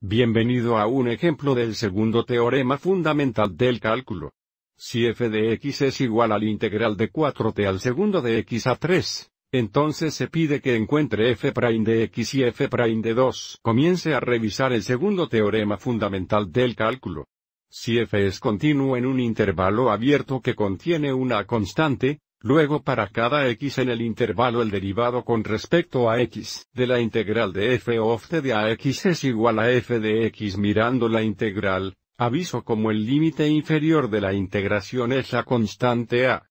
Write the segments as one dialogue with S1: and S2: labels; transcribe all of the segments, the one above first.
S1: Bienvenido a un ejemplo del segundo teorema fundamental del cálculo. Si f de x es igual al integral de 4t al segundo de x a 3, entonces se pide que encuentre f' de x y f' de 2. Comience a revisar el segundo teorema fundamental del cálculo. Si f es continuo en un intervalo abierto que contiene una constante, Luego para cada x en el intervalo el derivado con respecto a x de la integral de f of t de x es igual a f de x mirando la integral, aviso como el límite inferior de la integración es la constante a.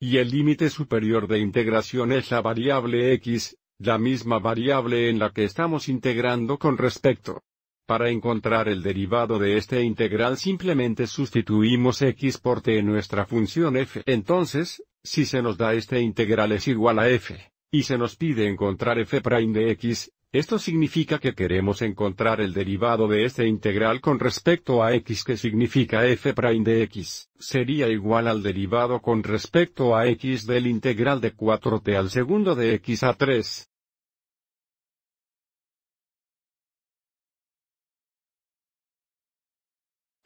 S1: Y el límite superior de integración es la variable x, la misma variable en la que estamos integrando con respecto para encontrar el derivado de este integral simplemente sustituimos x por t en nuestra función f. Entonces, si se nos da este integral es igual a f, y se nos pide encontrar f' de x, esto significa que queremos encontrar el derivado de este integral con respecto a x que significa f' de x, sería igual al derivado con respecto a x del integral de 4t al segundo de x a 3.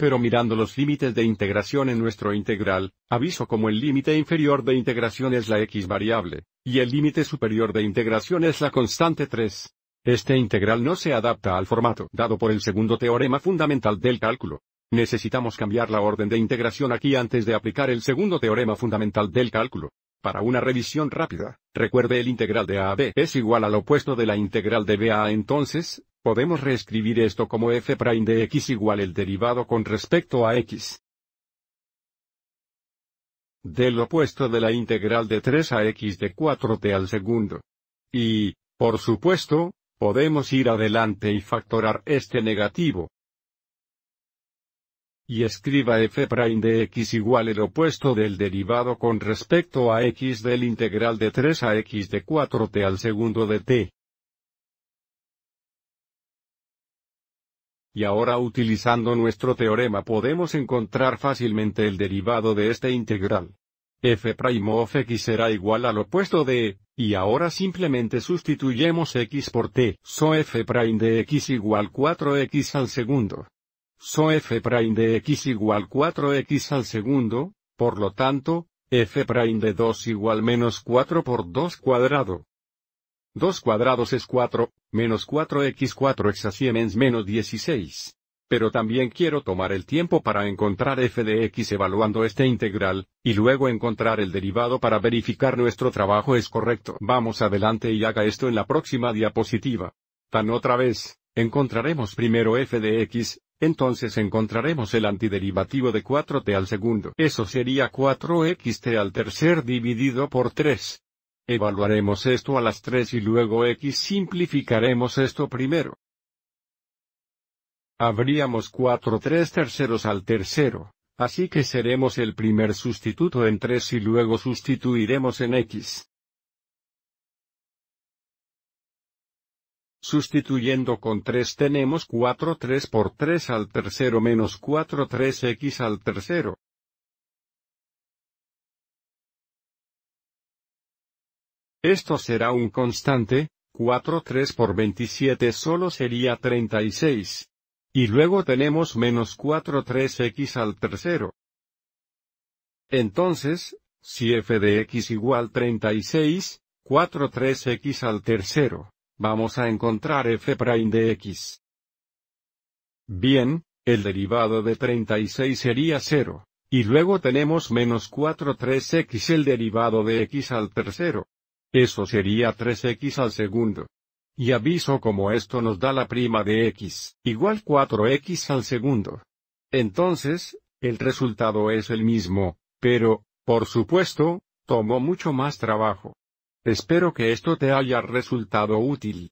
S1: pero mirando los límites de integración en nuestro integral, aviso como el límite inferior de integración es la x variable, y el límite superior de integración es la constante 3. Este integral no se adapta al formato dado por el segundo teorema fundamental del cálculo. Necesitamos cambiar la orden de integración aquí antes de aplicar el segundo teorema fundamental del cálculo. Para una revisión rápida, recuerde el integral de a a b es igual al opuesto de la integral de b a entonces, Podemos reescribir esto como f' de x igual el derivado con respecto a x. Del opuesto de la integral de 3 a x de 4t al segundo. Y, por supuesto, podemos ir adelante y factorar este negativo. Y escriba f' de x igual el opuesto del derivado con respecto a x del integral de 3 a x de 4t al segundo de t. Y ahora utilizando nuestro teorema podemos encontrar fácilmente el derivado de este integral. f' of x será igual al opuesto de, y ahora simplemente sustituyemos x por t. So f' de x igual 4x al segundo. So f' de x igual 4x al segundo, por lo tanto, f' de 2 igual menos 4 por 2 cuadrado. 2 cuadrados es 4, menos 4x 4 Siemens menos 16. Pero también quiero tomar el tiempo para encontrar f de x evaluando este integral, y luego encontrar el derivado para verificar nuestro trabajo es correcto. Vamos adelante y haga esto en la próxima diapositiva. Tan otra vez, encontraremos primero f de x, entonces encontraremos el antiderivativo de 4t al segundo. Eso sería 4xt al tercer dividido por 3. Evaluaremos esto a las 3 y luego x simplificaremos esto primero. Habríamos 4 3 terceros al tercero, así que seremos el primer sustituto en 3 y luego sustituiremos en x. Sustituyendo con 3 tenemos 4 3 por 3 al tercero menos 4 3x al tercero. Esto será un constante, 43 por 27 solo sería 36. Y luego tenemos menos 43 x al tercero. Entonces, si f de x igual 36, 43 x al tercero, vamos a encontrar f' prime de x. Bien, el derivado de 36 sería 0, y luego tenemos menos 4 3x el derivado de x al tercero. Eso sería 3x al segundo. Y aviso como esto nos da la prima de x, igual 4x al segundo. Entonces, el resultado es el mismo, pero, por supuesto, tomó mucho más trabajo. Espero que esto te haya resultado útil.